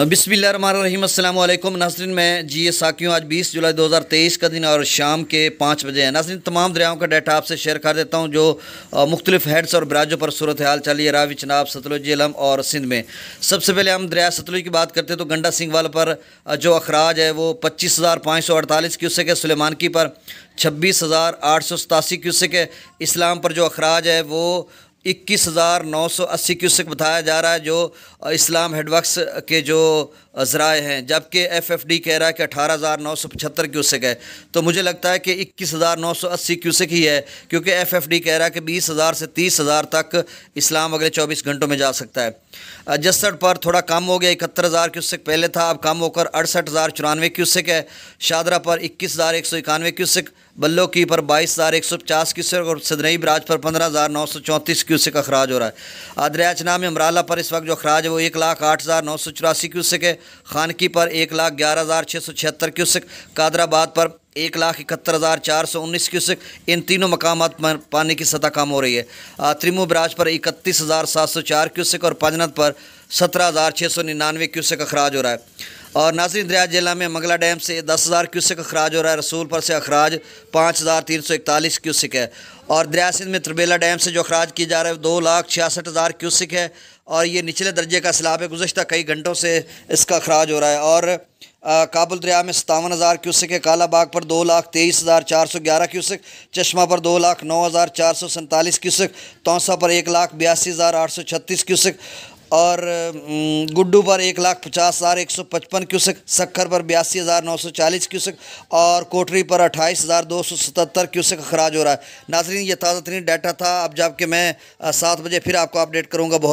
अल्लाम नासरीन मैं जी साकी हूँ आज 20 जुलाई 2023 का दिन और शाम के पाँच बजे हैं नासरीन तमाम दरियाओं का डाटा आपसे शेयर कर देता हूँ जो मुख्तलिफ हेड्स और ब्राजों पर सूरत हाल चली है रावी चनाब सतलुज इलम और सिंध में सबसे पहले हम दरिया सतलुज की बात करते हैं तो गंडा सिंह वाल पर जो अखराज है वो पच्चीस हज़ार पाँच सौ अड़तालीस क्यूसेक है सलेमानकी की पर छब्बीस हज़ार आठ सौ सतासी क्यूसेक है इस्लाम पर जो अखराज है वो इक्कीस हज़ार नौ सौ अस्सी क्यूसिक बताया जा रहा है जो इस्लाम हेडवर्कस के जो ज़राए हैं जबकि एफ एफ डी कह रहा है कि अठारह हज़ार नौ सौ पचहत्तर क्यूसिक है तो मुझे लगता है कि इक्कीस हज़ार नौ सौ अस्सी क्यूसिक ही है क्योंकि एफ एफ डी कह रहा है कि बीस हज़ार से तीस हज़ार तक इस्लाम अगले चौबीस घंटों में जा सकता है जस्सट पर थोड़ा कम हो गया इकहत्तर हज़ार क्यूसिक पहले था अब कम होकर अड़सठ हज़ार चौरानवे क्यूसिक है शादरा पर इक्कीस हज़ार एक सौ इक्यानवे क्यूसिक बल्लो की पर बाईस हज़ार एक सौ पचास क्यूसेक और सदनई ब्राज पर पंद्रह हज़ार नौ सौ चौंतीस क्यूसेक अखराज हो रहा है आदरिया चना में अमराला पर इस वक्त जो अखराज है वो एक लाख आठ हज़ार नौ सौ चौरासी क्यूसेक है खानकी पर एक लाख ग्यारह हज़ार छः सौ छिहत्तर क्यूसेक कादराबाद पर एक लाख इकहत्तर हज़ार चार सौ उन्नीस क्यूसिक इन तीनों मकाम पानी की सतह कम हो रही है त्रिमू ब्राज पर इकतीस हज़ार सात सौ चार क्यूसिक और पंजनत पर सत्रह हज़ार छः सौ निन्यानवे क्यूसिक अखराज हो रहा है और नासरी दरिया जिला में मंगला डैम से दस हज़ार क्यूसिक अखराज हो रहा है रसूलपुर से अखराज पाँच हज़ार तीन सौ इकतालीस क्यूसिक है और दरिया सिंध में त्रिबेला डैम से जो अखराज किया जा रहा है दो लाख छियासठ हज़ार क्यूसिक है और ये निचले दर्जे का सैलाब है गुजशत कई घंटों से इसका अखराज हो रहा है और काबुल दरिया में सतावन हज़ार क्यूसिक है काला बाग पर दो लाख तेईस हज़ार चार सौ ग्यारह क्यूसिक चश्मा पर दो लाख नौ हज़ार चार सौ सैंतालीस क्यूसिक तोसा पर एक लाख बयासी हज़ार आठ सौ छत्तीस क्यूसिक और गुड्डू पर एक लाख पचास हज़ार एक सौ पचपन क्यूसक सक्खर पर बयासी हज़ार नौ सौ चालीस क्यूसक और कोटरी पर अट्ठाईस हज़ार दो सौ सतहत्तर क्यूसक अखराज हो रहा है नाजरीन ये ताज़ा तरीन डाटा था अब जबकि मैं सात बजे फिर आपको अपडेट करूँगा बहुत